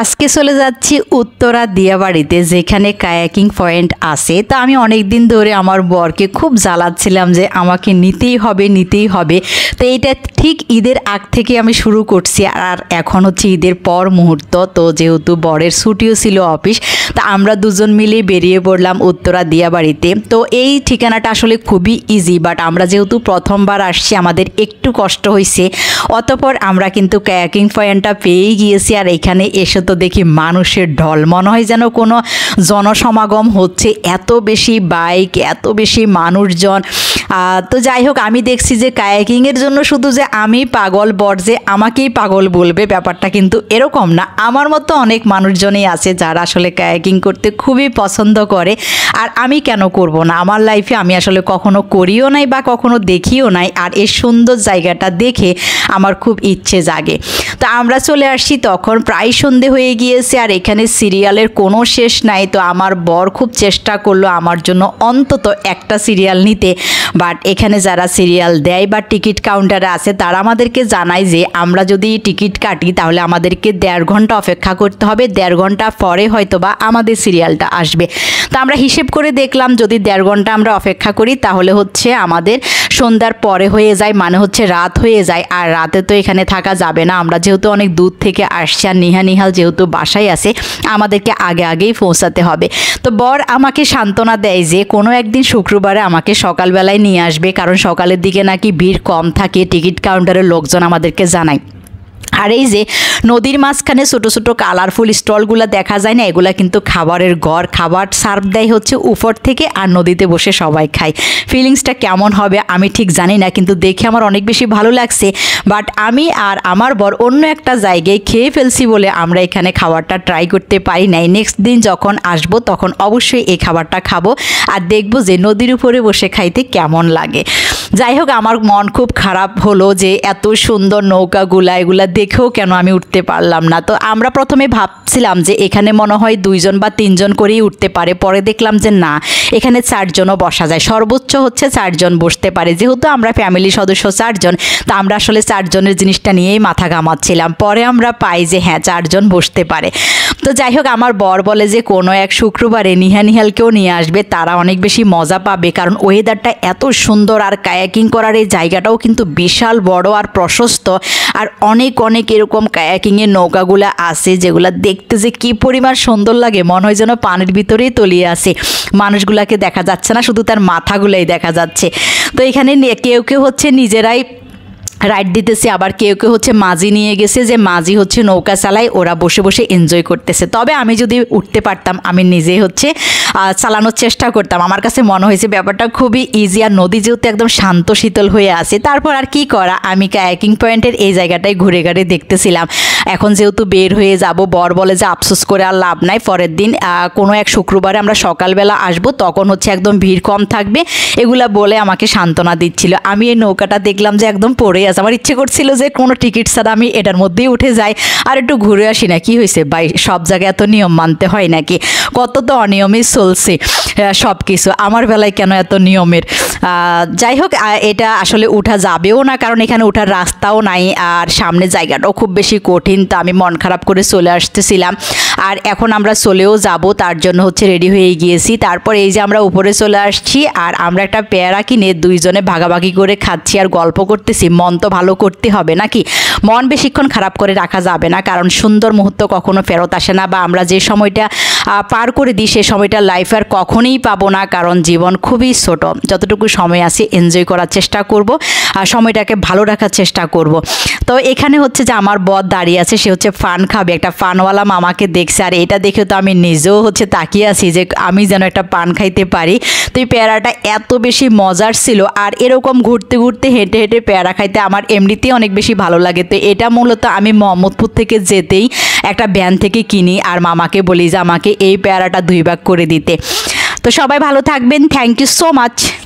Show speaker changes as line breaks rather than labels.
আজকে চলে যাচ্ছি উত্তরা দিয়াবাড়িতে যেখানে কায়াকিং পয়েন্ট আছে তা আমি অনেক দিন ধরে আমার বরকে খুব জ্বালাচ্ছিলাম যে আমাকে নিতেই হবে নিতেই হবে তো এইটা ঠিক ঈদের আগ থেকে আমি শুরু করছি আর এখন হচ্ছে ঈদের পর মুহূর্ত তো যেহেতু বরের ছুটিও ছিল অফিস তা আমরা দুজন মিলে বেরিয়ে পড়লাম উত্তরা দিয়াবাড়িতে তো এই ঠিকানাটা আসলে খুবই ইজি বাট আমরা যেহেতু প্রথমবার আসছি আমাদের একটু কষ্ট হয়েছে অতপর আমরা কিন্তু কায়াকিং পয়েন্টটা পেয়েই গিয়েছি আর এখানে এসে তো দেখি মানুষের ঢল মনে হয় যেন কোনো জনসমাগম হচ্ছে এত বেশি বাইক এত বেশি মানুষজন তো যাই হোক আমি দেখছি যে কায়াকিংয়ের জন্য শুধু যে আমি পাগল বট যে আমাকেই পাগল বলবে ব্যাপারটা কিন্তু এরকম না আমার মতো অনেক মানুষজনই আছে যারা আসলে কায়াকিং করতে খুবই পছন্দ করে আর আমি কেন করব না আমার লাইফে আমি আসলে কখনো করিও নাই বা কখনো দেখিও নাই আর এই সুন্দর জায়গাটা দেখে আমার খুব ইচ্ছে জাগে তো আমরা চলে আসছি তখন প্রায় সন্ধে হয়ে গিয়েছে আর এখানে সিরিয়ালের কোনো শেষ নাই তো আমার বর খুব চেষ্টা করলো আমার জন্য অন্তত একটা সিরিয়াল নিতে বাট এখানে যারা সিরিয়াল দেয় বা টিকিট কাউন্টারে আছে তারা আমাদেরকে জানায় যে আমরা যদি টিকিট কাটি তাহলে আমাদেরকে দেড় ঘন্টা অপেক্ষা করতে হবে দেড় ঘন্টা পরে হয়তো বা আমাদের সিরিয়ালটা আসবে তো আমরা হিসেব করে দেখলাম যদি দেড় ঘন্টা আমরা অপেক্ষা করি তাহলে হচ্ছে আমাদের সন্ধ্যার পরে হয়ে যায় মানে হচ্ছে রাত হয়ে যায় আর রাতে তো এখানে থাকা যাবে না আমরা যেহেতু অনেক দূর থেকে আসছি আর নিহা নিহাল যেহেতু বাসায় আছে আমাদেরকে আগে আগেই পৌঁছাতে হবে তো বর আমাকে সান্ত্বনা দেয় যে কোনো একদিন শুক্রবারে আমাকে সকালবেলায় নিয়ে আসবে কারণ সকালের দিকে নাকি ভিড় কম থাকে টিকিট কাউন্টারের লোকজন আমাদেরকে জানায় আর এই যে নদীর মাঝখানে ছোটো ছোটো কালারফুল স্টলগুলো দেখা যায় না এগুলা কিন্তু খাবারের গড় খাবার সার্ভ দেয় হচ্ছে উপর থেকে আর নদীতে বসে সবাই খায় ফিলিংসটা কেমন হবে আমি ঠিক জানি না কিন্তু দেখে আমার অনেক বেশি ভালো লাগছে বাট আমি আর আমার বর অন্য একটা জায়গায় খেয়ে ফেলছি বলে আমরা এখানে খাবারটা ট্রাই করতে পারি নাই নেক্সট দিন যখন আসব তখন অবশ্যই এই খাবারটা খাবো আর দেখব যে নদীর উপরে বসে খাইতে কেমন লাগে যাই হোক আমার মন খুব খারাপ হলো যে এত সুন্দর নৌকাগুলা এগুলা দেখ দেখেও কেন আমি উঠতে পারলাম না তো আমরা প্রথমে ভাবছিলাম যে এখানে মনে হয় দুইজন বা তিনজন করেই উঠতে পারে পরে দেখলাম যে না এখানে চারজনও বসা যায় সর্বোচ্চ হচ্ছে চারজন বসতে পারে যেহেতু আমরা ফ্যামিলি সদস্য চারজন তো আমরা আসলে চারজনের জিনিসটা নিয়েই মাথা ঘামাচ্ছিলাম পরে আমরা পাই যে হ্যাঁ চারজন বসতে পারে তো যাই হোক আমার বর বলে যে কোনো এক শুক্রবারে নিহা নিহালকেও নিয়ে আসবে তারা অনেক বেশি মজা পাবে কারণ ওয়েদারটা এত সুন্দর আর কায়াকিং করার এই জায়গাটাও কিন্তু বিশাল বড় আর প্রশস্ত আর অনেক অনেক অনেক এরকম কায়াকিংয়ের নৌকাগুলো আছে যেগুলো দেখতে যে কী পরিমাণ সুন্দর লাগে মনে হয় যেন পানির ভিতরেই তলিয়ে আসে মানুষগুলাকে দেখা যাচ্ছে না শুধু তার মাথাগুলোই দেখা যাচ্ছে তো এখানে কেউ কেউ হচ্ছে নিজেরাই রাইড দিতেছে আবার কেউ কেউ হচ্ছে মাঝি নিয়ে গেছে যে মাঝি হচ্ছে নৌকা চালায় ওরা বসে বসে এনজয় করতেছে তবে আমি যদি উঠতে পারতাম আমি নিজে হচ্ছে চালানোর চেষ্টা করতাম আমার কাছে মনে হয়েছে ব্যাপারটা খুবই ইজি আর নদী যেহেতু একদম শান্ত শীতল হয়ে আছে তারপর আর কি করা আমি ক্যাকিং পয়েন্টের এই জায়গাটায় ঘুরে ঘুরে দেখতেছিলাম এখন যেহেতু বের হয়ে যাব বর বলে যে আফসোস করে আর লাভ নাই পরের দিন কোনো এক শুক্রবারে আমরা সকালবেলা আসব তখন হচ্ছে একদম ভিড় কম থাকবে এগুলা বলে আমাকে সান্ত্বনা দিচ্ছিল আমি এই নৌকাটা দেখলাম যে একদম পড়ে আছে আমার ইচ্ছে করছিল যে কোনো টিকিট ছাড়া আমি এটার মধ্যেই উঠে যাই আর একটু ঘুরে আসি না কি হয়েছে ভাই সব জায়গায় এত নিয়ম মানতে হয় নাকি কত তো অনিয়মের চলছে সব কিছু আমার বেলায় কেন এত নিয়মের যাই হোক এটা আসলে উঠা যাবেও না কারণ এখানে উঠার রাস্তাও নাই আর সামনে জায়গাটাও খুব বেশি কঠিন তো আমি মন খারাপ করে চলে আসতেছিলাম আর এখন আমরা চলেও যাব তার জন্য হচ্ছে রেডি হয়ে গিয়েছি তারপর এই যে আমরা উপরে চলে আসছি আর আমরা একটা পেয়ারা কিনে দুইজনে ভাগাভাগি করে খাচ্ছি আর গল্প করতেছি মন তো ভালো করতে হবে নাকি মন বেশিক্ষণ খারাপ করে রাখা যাবে না কারণ সুন্দর মুহূর্ত কখনো ফেরত আসে না বা আমরা যে সময়টা পার করে দিই সে সময়টা লাইফ আর কখনোই পাবো না কারণ জীবন খুবই ছোট যতটুকু সময় আছে এনজয় করার চেষ্টা করব আর সময়টাকে ভালো রাখার চেষ্টা করব তো এখানে হচ্ছে যে আমার বদ দাঁড়িয়ে আছে সে হচ্ছে ফান খাবে একটা ফানওয়ালা মামাকে দেখছি দেখছি আর এটা দেখে তো আমি নিজেও হচ্ছে তাকিয়ে আছি যে আমি যেন একটা পান খাইতে পারি তো এই পেয়ারাটা এত বেশি মজার ছিল আর এরকম ঘুরতে ঘুরতে হেঁটে হেঁটে পেয়ারা খাইতে আমার এমনিতেই অনেক বেশি ভালো লাগে তো এটা মূলত আমি মোহাম্মদপুর থেকে যেতেই একটা ভ্যান থেকে কিনি আর মামাকে বলি যে আমাকে এই পেয়ারাটা দুই ভাগ করে দিতে তো সবাই ভালো থাকবেন থ্যাংক ইউ সো মাচ